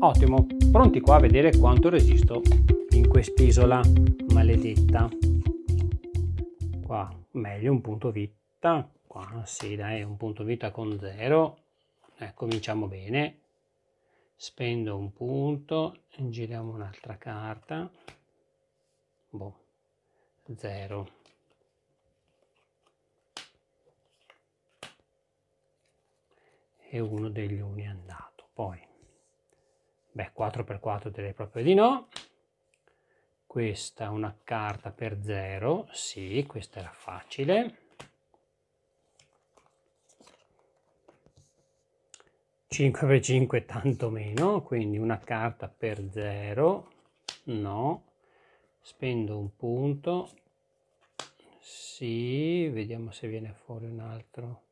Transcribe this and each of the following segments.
Ottimo, pronti qua a vedere quanto resisto in quest'isola maledetta. Qua, meglio un punto vita. Qua, sì dai, un punto vita con zero. Ecco, cominciamo bene. Spendo un punto, giriamo un'altra carta. Boh, zero. E uno degli uni è andato. Poi Beh, 4x4 direi proprio di no. Questa è una carta per 0, sì, questa era facile. 5 per 5 tanto meno, quindi una carta per 0, no. Spendo un punto, sì, vediamo se viene fuori un altro.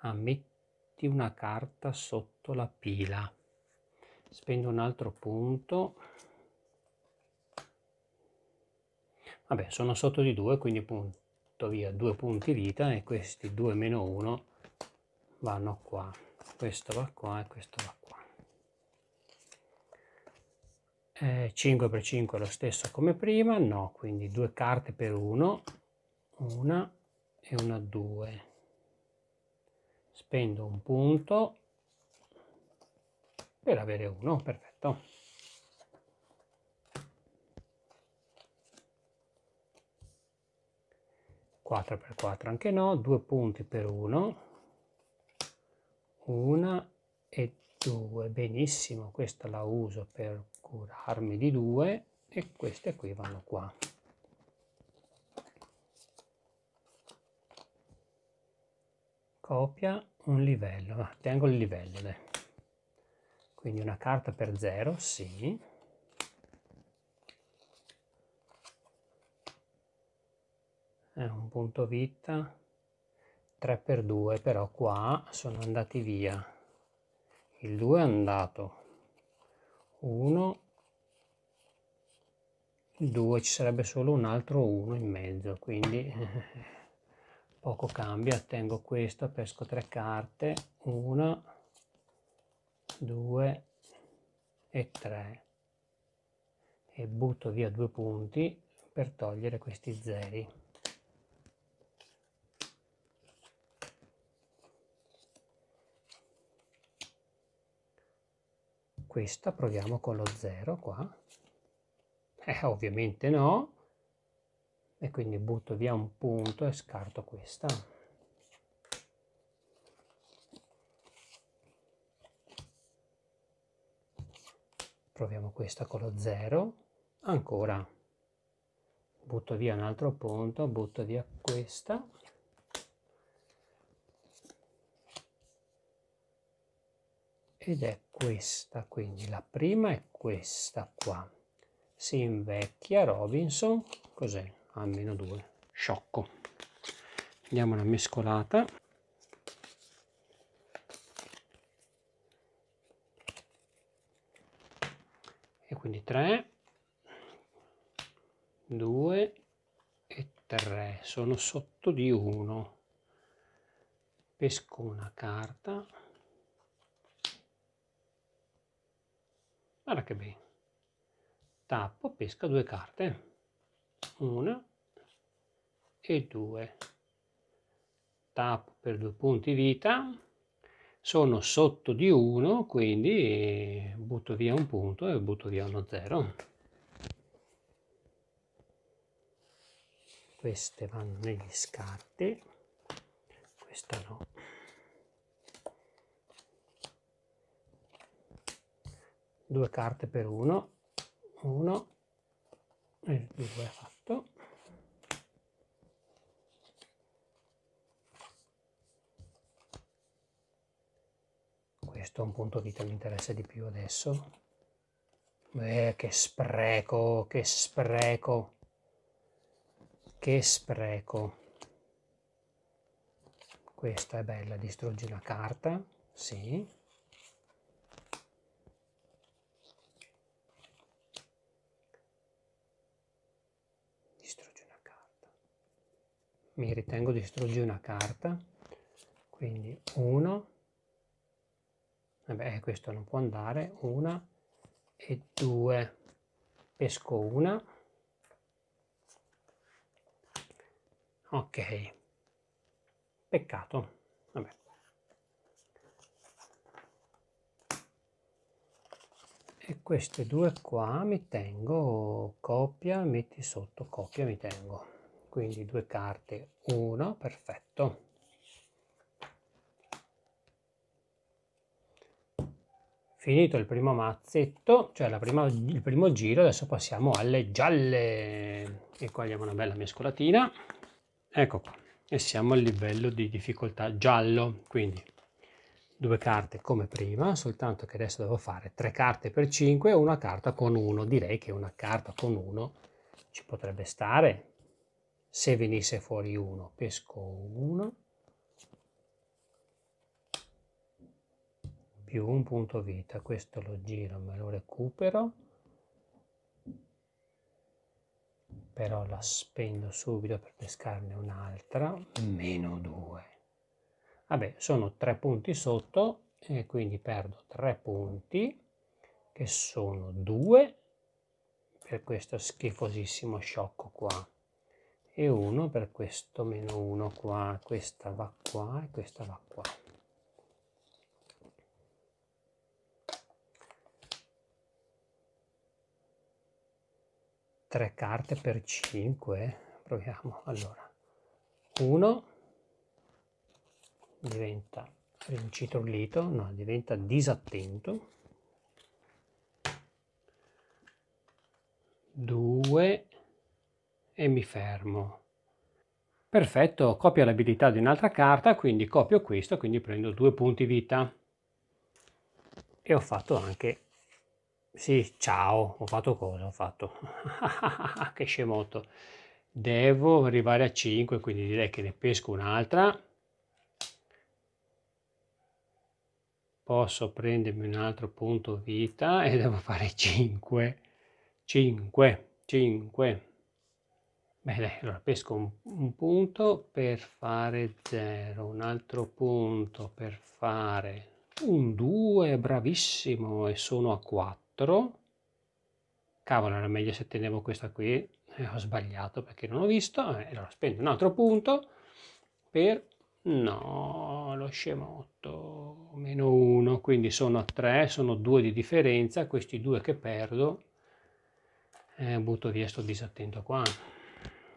Ah, metti una carta sotto la pila spendo un altro punto vabbè sono sotto di 2 quindi punto via due punti vita e questi 2 meno 1 vanno qua questo va qua e questo va qua eh, 5 per 5 è lo stesso come prima no quindi due carte per 1 una e una 2 spendo un punto per avere uno, perfetto. Quattro per quattro anche no, due punti per uno, una e due, benissimo, questa la uso per curarmi di due e queste qui vanno qua. Copia un livello, ah, tengo il livello, dai. Quindi una carta per 0, sì. È eh, un punto vita. 3 per 2, però qua sono andati via. Il 2 è andato. 1 2 ci sarebbe solo un altro 1 in mezzo quindi poco cambia tengo questo pesco tre carte una 2 e 3 e butto via due punti per togliere questi zeri. Questa proviamo con lo 0 qua. Eh, ovviamente no. E quindi butto via un punto e scarto questa. proviamo questa con lo 0 ancora butto via un altro punto butto via questa ed è questa quindi la prima è questa qua si invecchia Robinson cos'è? a meno 2 sciocco diamo una mescolata quindi 3, 2 e 3, sono sotto di 1. Pesco una carta. Guarda che bene. Tappo, pesca due carte. Una e due. Tappo per due punti vita sono sotto di 1, quindi butto via un punto e butto via uno 0. Queste vanno negli scarti, questa no. Due carte per uno, uno e due questo è un punto che te interessa di più adesso. Eh, che spreco, che spreco, che spreco. Questa è bella, distruggi una carta, sì. Distruggi una carta. Mi ritengo distruggi una carta, quindi uno, vabbè eh questo non può andare, una e due, pesco una, ok, peccato, vabbè. E queste due qua mi tengo copia metti sotto copia mi tengo. Quindi due carte, uno, perfetto. Finito il primo mazzetto, cioè prima, il primo giro, adesso passiamo alle gialle. E qua abbiamo una bella mescolatina. Ecco qua. E siamo al livello di difficoltà giallo. Quindi due carte come prima, soltanto che adesso devo fare tre carte per cinque e una carta con uno. Direi che una carta con uno ci potrebbe stare se venisse fuori uno. Pesco uno. più un punto vita, questo lo giro, me lo recupero, però la spendo subito per pescarne un'altra, meno 2. Vabbè, sono tre punti sotto e quindi perdo tre punti, che sono 2 per questo schifosissimo sciocco qua e 1 per questo meno 1 qua, questa va qua e questa va qua. 3 carte per 5. Eh. Proviamo. Allora, 1 diventa rincitroglito, no, diventa disattento. 2 e mi fermo. Perfetto, copia l'abilità di un'altra carta, quindi copio questo, quindi prendo due punti vita. E ho fatto anche sì, ciao, ho fatto cosa? Ho fatto... che scemotto. Devo arrivare a 5, quindi direi che ne pesco un'altra. Posso prendermi un altro punto vita e devo fare 5. 5, 5. Bene, allora pesco un, un, punto per fare 0, un altro punto per fare un 2, bravissimo, e sono a 4. 4. Cavolo, era meglio se tenevo questa qui. Eh, ho sbagliato perché non ho visto. Eh, allora spendo un altro punto per... No, lo scemotto, meno 1, quindi sono a 3, sono 2 di differenza, questi due che perdo, eh, butto via, sto disattento qua.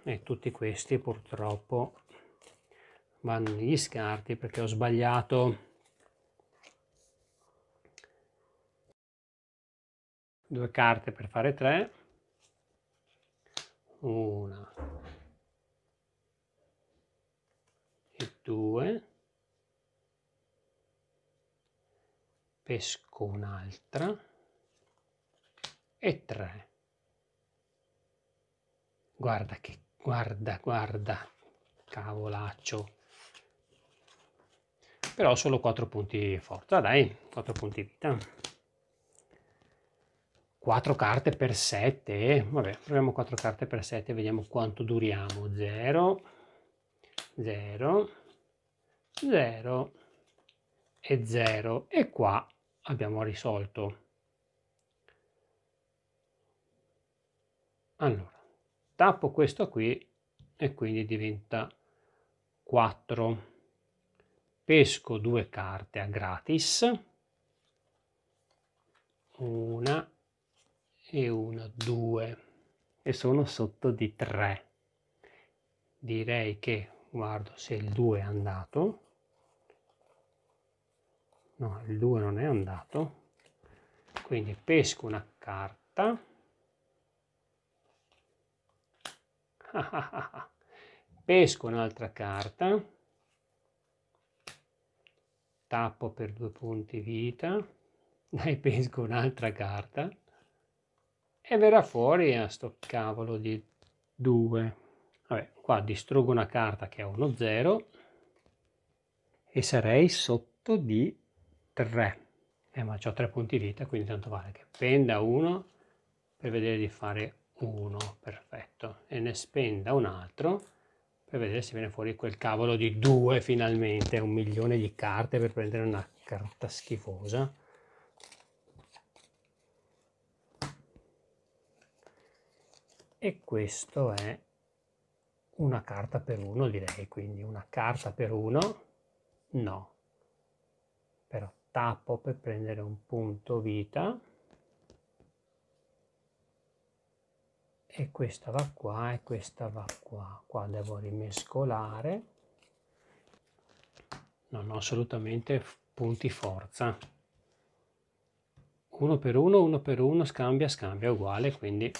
E tutti questi purtroppo vanno negli scarti perché ho sbagliato due carte per fare tre, una e due, pesco un'altra e tre. Guarda che, guarda, guarda, cavolaccio però solo quattro punti forza, dai, quattro punti di vita. 4 carte per 7, vabbè, proviamo 4 carte per 7, vediamo quanto duriamo, 0, 0, 0 e 0, e qua abbiamo risolto. Allora, tappo questo qui e quindi diventa 4. Pesco due carte a gratis, una e 1, 2 e sono sotto di 3. Direi che guardo se il 2 è andato. No, il 2 non è andato. Quindi pesco una carta. pesco un'altra carta. Tappo per due punti vita. Dai, pesco un'altra carta e verrà fuori a sto cavolo di 2. Vabbè, qua distruggo una carta che è uno 0 e sarei sotto di 3. Eh, ma ho 3 punti vita, quindi tanto vale che penda uno per vedere di fare 1, perfetto, e ne spenda un altro per vedere se viene fuori quel cavolo di 2 finalmente, un milione di carte per prendere una carta schifosa. e questo è una carta per uno direi, quindi una carta per uno, no, però tappo per prendere un punto vita e questa va qua e questa va qua, qua devo rimescolare, non ho assolutamente punti forza. Uno per uno, uno per uno, scambia, scambia uguale, quindi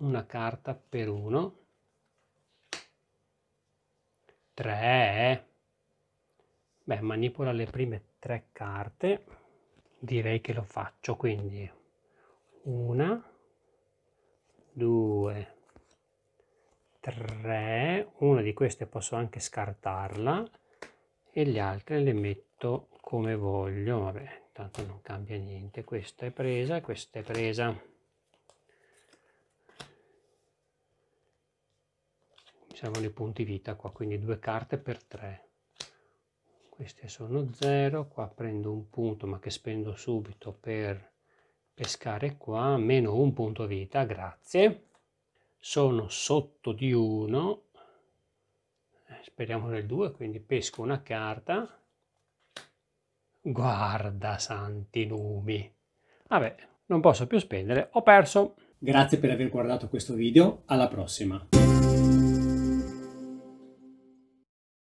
una carta per uno, 3, eh. beh manipola le prime tre carte, direi che lo faccio, quindi una, due, tre, una di queste posso anche scartarla e le altre le metto come voglio, vabbè, intanto non cambia niente, questa è presa, questa è presa. c'erano i punti vita qua, quindi due carte per tre. Queste sono 0, qua prendo un punto ma che spendo subito per pescare qua, meno un punto vita, grazie. Sono sotto di 1, eh, speriamo nel 2, quindi pesco una carta. Guarda santi numi. Vabbè, non posso più spendere, ho perso. Grazie per aver guardato questo video, alla prossima.